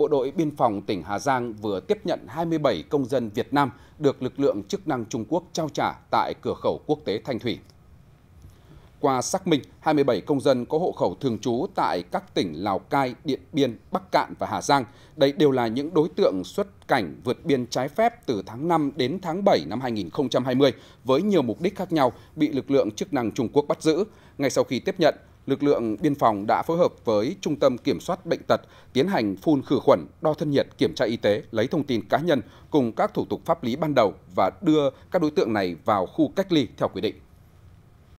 Bộ đội Biên phòng tỉnh Hà Giang vừa tiếp nhận 27 công dân Việt Nam được lực lượng chức năng Trung Quốc trao trả tại cửa khẩu quốc tế Thanh Thủy. Qua xác minh, 27 công dân có hộ khẩu thường trú tại các tỉnh Lào Cai, Điện Biên, Bắc Cạn và Hà Giang. Đây đều là những đối tượng xuất cảnh vượt biên trái phép từ tháng 5 đến tháng 7 năm 2020 với nhiều mục đích khác nhau bị lực lượng chức năng Trung Quốc bắt giữ. Ngay sau khi tiếp nhận, lực lượng biên phòng đã phối hợp với trung tâm kiểm soát bệnh tật tiến hành phun khử khuẩn đo thân nhiệt kiểm tra y tế lấy thông tin cá nhân cùng các thủ tục pháp lý ban đầu và đưa các đối tượng này vào khu cách ly theo quy định